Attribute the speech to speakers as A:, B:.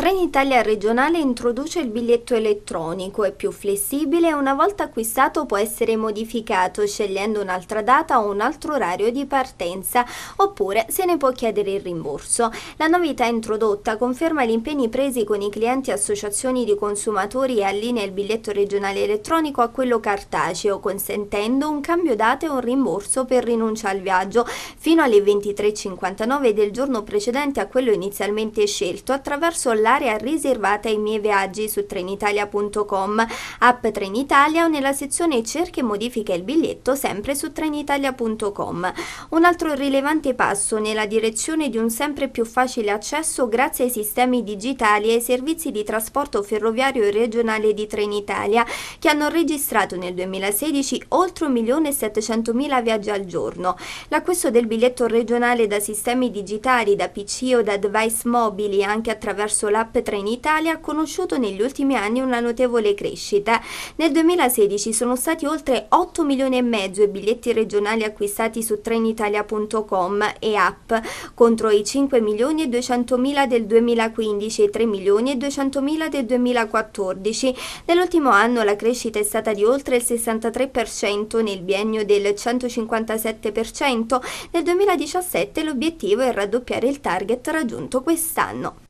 A: Trenitalia regionale introduce il biglietto elettronico, è più flessibile e una volta acquistato può essere modificato scegliendo un'altra data o un altro orario di partenza oppure se ne può chiedere il rimborso. La novità introdotta conferma gli impegni presi con i clienti e associazioni di consumatori e allinea il biglietto regionale elettronico a quello cartaceo consentendo un cambio date o un rimborso per rinuncia al viaggio fino alle 23.59 del giorno precedente a quello inizialmente scelto attraverso la l'area riservata ai miei viaggi su trenitalia.com, app Trenitalia o nella sezione cerche e modifica il biglietto sempre su trenitalia.com. Un altro rilevante passo nella direzione di un sempre più facile accesso grazie ai sistemi digitali e ai servizi di trasporto ferroviario e regionale di Trenitalia che hanno registrato nel 2016 oltre 1.700.000 viaggi al giorno. L'acquisto del biglietto regionale da sistemi digitali, da PC o da device mobili anche attraverso la Rap Train Italia ha conosciuto negli ultimi anni una notevole crescita. Nel 2016 sono stati oltre 8 milioni e mezzo i biglietti regionali acquistati su trainitalia.com e app contro i 5 milioni e 200 mila del 2015 e 3 milioni e 200 mila del 2014. Nell'ultimo anno la crescita è stata di oltre il 63% nel biennio del 157%. Nel 2017 l'obiettivo è raddoppiare il target raggiunto quest'anno.